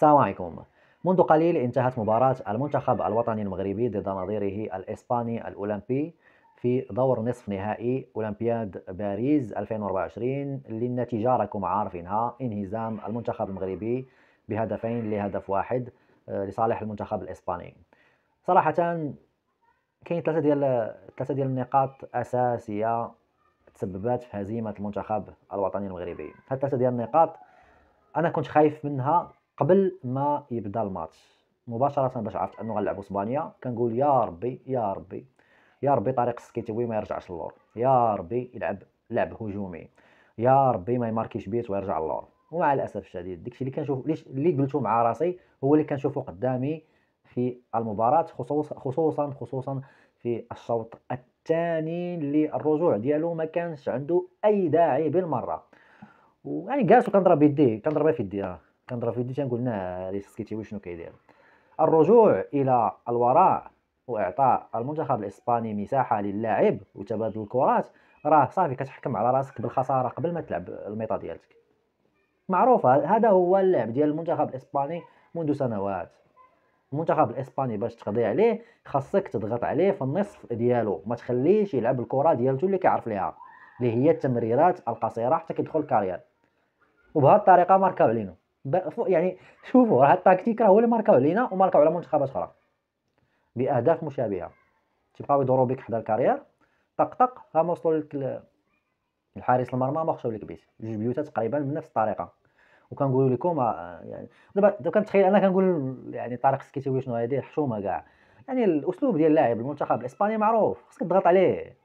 السلام عليكم منذ قليل انتهت مباراة المنتخب الوطني المغربي ضد نظيره الإسباني الأولمبي في دور نصف نهائي أولمبياد باريس 2024 للنتيجة راكم عارفينها انهزام المنتخب المغربي بهدفين لهدف واحد آه، لصالح المنتخب الإسباني صراحة كاين ثلاثة ديال ثلاثة ديال النقاط أساسية تسببات في هزيمة المنتخب الوطني المغربي هاد ثلاثة ديال النقاط أنا كنت خايف منها قبل ما يبدا الماتش مباشره باش عرفت انه غنلعبوا اسبانيا كنقول يا ربي يا ربي يا ربي طريق السكيتوي ما يرجعش اللور يا ربي يلعب لعب هجومي يا ربي ما يماركيش بيت ويرجع اللور ومع الاسف الشديد داكشي اللي كنشوف اللي قلته مع راسي هو اللي كنشوفه قدامي في المباراه خصوصا خصوصا خصوصا في الشوط الثاني اللي الرجوع ديالو ما كانش عنده اي داعي بالمره ويعني جالس وكنضرب يديه كنضرب في يديه كنضرب فيديو يدي تنقول لنا لي سكيتيوي شنو كيدير الرجوع الى الوراء واعطاء المنتخب الاسباني مساحه للاعب وتبادل الكرات راه صافي كتحكم على راسك بالخساره قبل ما تلعب الميطا ديالتك معروف هذا هو اللعب ديال المنتخب الاسباني منذ سنوات المنتخب الاسباني باش تقضي عليه خاصك تضغط عليه في النصف ديالو ما تخليش يلعب الكره ديالته اللي كيعرف ليها اللي هي التمريرات القصيره حتى كيدخل الكاريير وبهذه الطريقه ماركاو علينا يعني شوفوا راه التاكتيك راه هو اللي ماركاو علينا وماركاو على منتخبات اخرى باهداف مشابهه تيبقاو يدوروا بك حدا الكاريير طق طق ها وصلوا لك الحارس المرمى ما خشاو لك بيت جوج بيوتات تقريبا بنفس الطريقه وكنقول لكم آه، يعني دابا دابا كنتخيل انا كنقول يعني طارق سكيتي شنو هذه حشومه كاع يعني الاسلوب ديال اللاعب المنتخب الاسباني معروف خصك تضغط عليه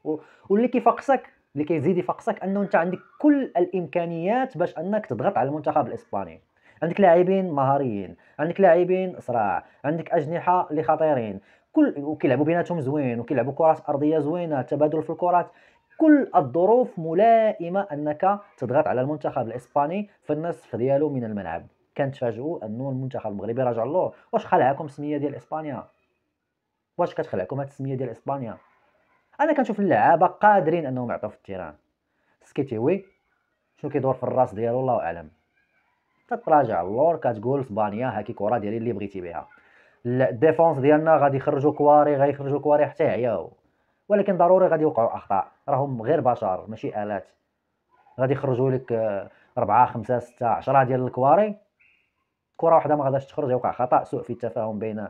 واللي كيفقصك اللي كيزيد يفقصك انه انت عندك كل الامكانيات باش انك تضغط على المنتخب الاسباني عندك لاعبين مهاريين عندك لاعبين صراع عندك اجنحه اللي خطيرين كل وكيلعبوا بيناتهم زوين وكيلعبوا كرات ارضيه زوينه تبادل في الكرات كل الظروف ملائمه انك تضغط على المنتخب الاسباني في النصف ديالو من الملعب كنتفاجئوا انه المنتخب المغربي راجع له واش خلعكم السميه ديال اسبانيا واش كتخلعكم هاد السميه ديال اسبانيا انا كنشوف اللعابه قادرين انهم يعطوا في التيران سكيتيوي شنو كيدور في الراس ديالو الله اعلم تتراجع اللور كتقول في بانيا هاكي كره ديالي اللي بغيتي بها الديفونس ديالنا غادي يخرجوا كواري يخرجوا كواري حتى عياو ولكن ضروري غادي يوقعوا اخطاء راهم غير بشر ماشي الات غادي يخرجوا لك 4 آه، خمسة ستة عشرة ديال الكواري كرة واحدة ما غاداش تخرج يوقع خطأ سوء في التفاهم بين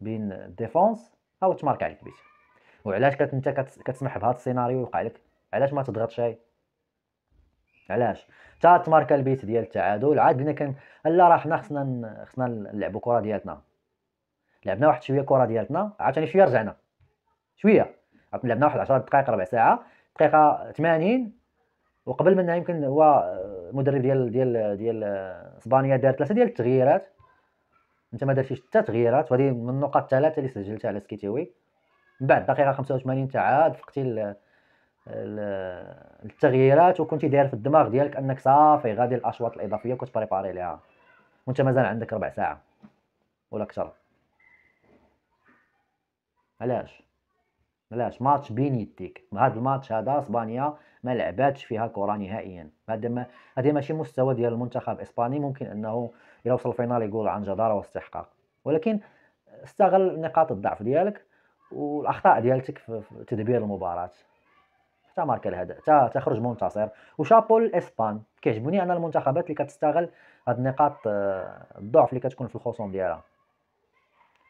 بين الديفونس أو تمارك عليك بيت وعلاش كت انت كتسمح بهذا السيناريو يوقع لك علاش ما تضغطش هاي علاش حتى تماركا البيت ديال التعادل عاد قلنا كان لا راه حنا خصنا خصنا نلعبوا كره ديالتنا لعبنا واحد شويه كره ديالتنا عاوتاني شويه رجعنا شويه لعبنا واحد 10 دقائق ربع ساعه دقيقه 80 وقبل منها يمكن هو المدرب آه، ديال ديال ديال آه، اسبانيا دار ثلاثه ديال التغييرات انت ما درتيش حتى تغييرات وهذه من النقط الثلاثه اللي سجلتها على سكيتيوي من بعد دقيقه 85 تعاد فقتي التغييرات وكنتي داير في الدماغ ديالك انك صافي غادي الاشواط الاضافيه كتبريباري ليها وانت مازال عندك ربع ساعه ولا اكثر علاش علاش ماتش بين يديك هذا الماتش هذا اسبانيا ما لعباتش فيها كره نهائيا هذا هذا ماشي مستوى ديال المنتخب الاسباني ممكن انه الى وصل الفينال يقول عن جداره واستحقاق ولكن استغل نقاط الضعف ديالك والاخطاء ديالتك في تدبير المباراه تا ماركا الهدف تا تخرج منتصر وشابو الاسبان كيعجبوني انا المنتخبات اللي كتستغل هاد نقاط آه، الضعف اللي كتكون في الخصوم ديالها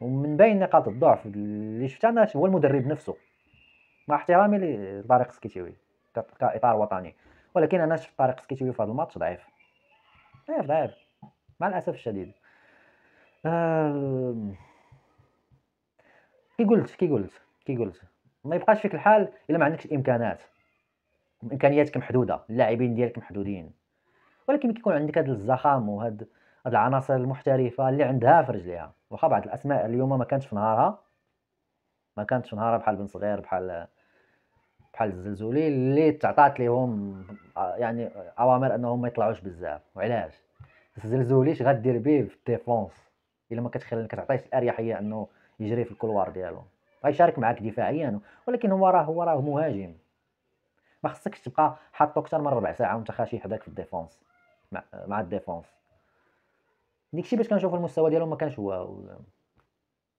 ومن بين نقاط الضعف اللي شفتها انا هو المدرب نفسه مع احترامي لطارق سكيتيوي كاطار وطني ولكن انا شفت طارق سكيتيوي في هذا الماتش ضعيف ضعيف ضعيف مع الاسف الشديد كي قلت كي قلت كي قلت ما يبقاش فيك الحال الا ما عندكش الامكانات امكانياتك محدوده اللاعبين ديالك محدودين ولكن كيكون عندك هذا الزخم وهاد هاد العناصر المحترفه اللي عندها في رجليها واخا بعض الاسماء اليوم ما كانتش في نهارها ما كانتش في نهارها بحال بن صغير بحال بحال الزلزولي اللي تعطات ليهم يعني اوامر انهم ما يطلعوش بزاف وعلاش الزلزولي غدير به في الديفونس الا ما كتخلي كتعطيش الاريحيه انه يجري في الكولوار ديالو غيشارك معاك دفاعيا ولكن هو راه هو راه مهاجم ما خصكش تبقى حاطو اكثر من ربع ساعه وانت خاشي حداك في الديفونس مع, مع الديفونس ديكشي باش كنشوف المستوى ديالهم ما كانش هو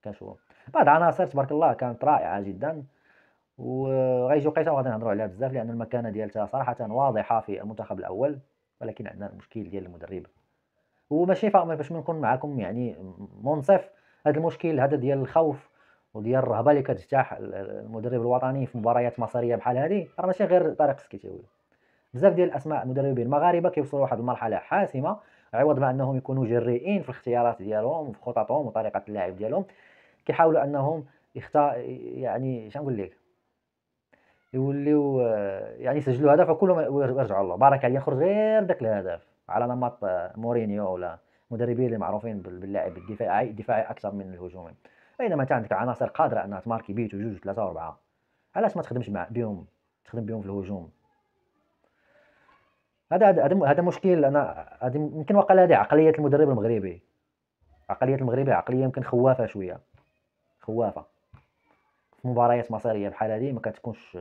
كانش هو بعض عناصر تبارك الله كانت رائعه جدا وغيجي قيتها وغادي نهضروا عليها بزاف لان المكانه ديالتها صراحه واضحه في المنتخب الاول ولكن عندنا المشكل ديال المدرب وماشي باش ما نكون معكم يعني منصف هذا المشكل هذا ديال الخوف وديال الرهبه اللي كتجتاح المدرب الوطني في مباريات مصيريه بحال هذه راه ماشي غير طارق سكيتيوي بزاف ديال الاسماء المدربين المغاربه كيوصلوا لواحد المرحله حاسمه عوض ما انهم يكونوا جريئين في الاختيارات ديالهم وفي خططهم وطريقه اللعب ديالهم كيحاولوا انهم يختار يعني نقول لك يوليو يعني يسجلوا هدف وكلهم يرجعوا الله بارك عليا خرج غير داك الهدف على نمط مورينيو ولا مدربين اللي معروفين باللاعب الدفاعي الدفاعي اكثر من الهجومي بينما انت عندك عناصر قادره انها تماركي بيت وجوج وثلاثه واربعه علاش ما تخدمش مع بيهم تخدم بيهم في الهجوم هذا هذا هذا مشكل انا هذا يمكن وقال هذه عقليه المدرب المغربي عقليه المغربي عقليه يمكن خوافه شويه خوافه في مباريات مصيريه بحال هذه ما كتكونش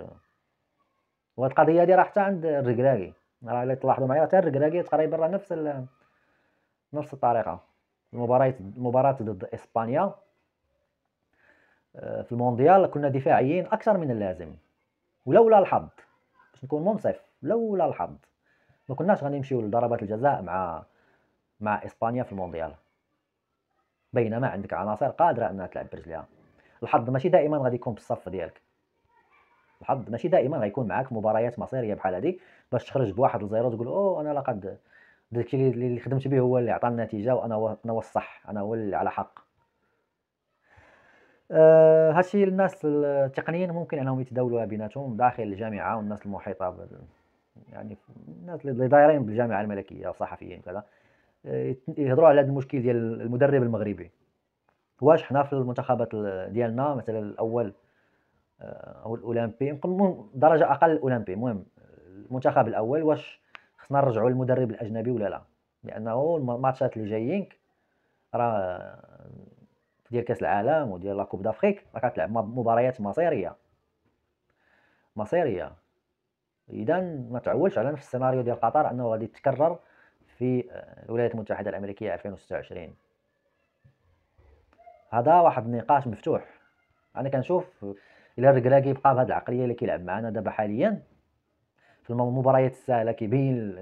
وهاد القضيه هذه راه حتى عند الركراكي راه الا تلاحظوا معايا حتى الركراكي تقريبا راه نفس نفس الطريقه المباراه مباراه ضد اسبانيا آه، في المونديال كنا دفاعيين اكثر من اللازم ولولا الحظ باش نكون منصف لولا الحظ ما كناش غنمشيو لضربات الجزاء مع مع اسبانيا في المونديال بينما عندك عناصر قادره انها تلعب برجليها الحظ ماشي دائما غادي يكون بالصف ديالك الحظ ماشي دائما غيكون معاك مباريات مصيريه بحال هذه باش تخرج بواحد الزيرو تقول او انا لقد داكشي اللي خدمت به هو اللي عطى النتيجه وانا هو هو الصح انا هو اللي على حق آه هادشي الناس التقنيين ممكن انهم يتداولوها بيناتهم داخل الجامعه والناس المحيطه بال... يعني الناس اللي دايرين بالجامعه الملكيه صحفيين كذا آه، يهضروا على هذا المشكل ديال المدرب المغربي واش حنا في المنتخبات ديالنا مثلا الاول آه، او الاولمبي درجه اقل الاولمبي المهم المنتخب الاول واش خصنا نرجعوا للمدرب الاجنبي ولا لا لانه الماتشات اللي جايين راه ديال كاس العالم وديال لاكوب دافريك راه كتلعب مباريات مصيريه مصيريه اذا ما تعولش على نفس السيناريو ديال قطر انه غادي يتكرر في آه، الولايات المتحده الامريكيه 2026 هذا واحد النقاش مفتوح انا كنشوف الا الركراكي بقى بهاد العقليه اللي كيلعب معنا دابا حاليا في المباريات السهله كيبين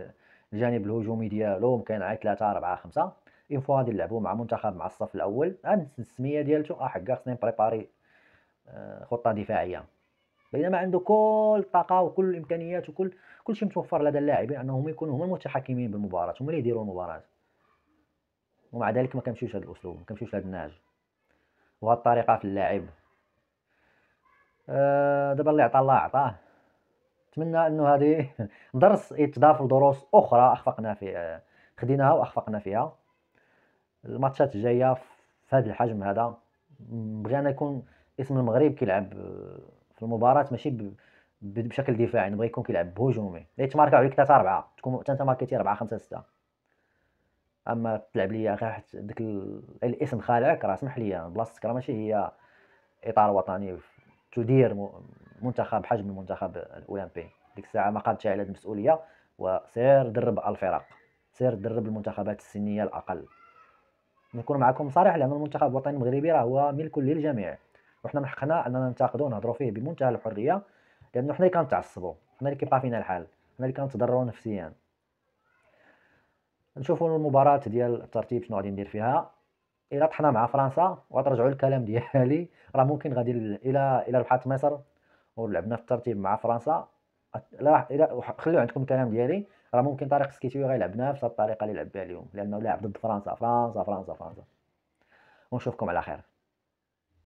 الجانب الهجومي ديالو كاين عاد 3 4 5 اون فوا غادي نلعبو مع منتخب مع الصف الاول غنسد السميه ديالته اه حكا خصني نبريباري آه، خطه دفاعيه بينما عنده كل الطاقه وكل الامكانيات وكل كل شيء متوفر لدى اللاعبين انهم يكونوا هما المتحكمين بالمباراه هما اللي يديروا المباراه ومع ذلك ما كنمشيوش هذا الاسلوب ما كنمشيوش لهذا النهج وهذه الطريقه في اللاعب أه دابا اللي عطى الله عطاه نتمنى انه هذه درس يتضاف لدروس اخرى اخفقنا في آه، خديناها واخفقنا فيها الماتشات الجايه في هذا الحجم هذا بغينا يكون اسم المغرب كيلعب آه، في المباراه ماشي بشكل دفاعي نبغي يكون كيلعب بهجومي لا يتماركا عليك 3 4 تكون حتى انت ماركيتي 4 5 6 اما تلعب لي غير حيت داك الاسم خالعك راه اسمح لي بلاصتك راه ماشي هي اطار وطني تدير منتخب حجم المنتخب الاولمبي ديك الساعه ما قادش على المسؤوليه وسير درب الفرق سير درب المنتخبات السنيه الاقل نكون معكم صريح لان المنتخب الوطني المغربي راه هو ملك للجميع وحنا من حقنا اننا ننتقدوا ونهضروا فيه بمنتهى الحريه لانه حنا اللي كنتعصبوا حنا اللي كيبقى فينا الحال حنا اللي كنتضروا نفسيا نشوفوا المباراه ديال الترتيب شنو غادي ندير فيها الا طحنا مع فرنسا وغترجعوا للكلام ديالي راه ممكن غادي الى الى ربحات مصر ولعبنا في الترتيب مع فرنسا لا خليو عندكم الكلام ديالي راه ممكن طريق سكيتيوي غيلعب نفس الطريقه اللي لعب بها اليوم لانه لاعب ضد فرنسا فرنسا فرنسا فرنسا ونشوفكم على خير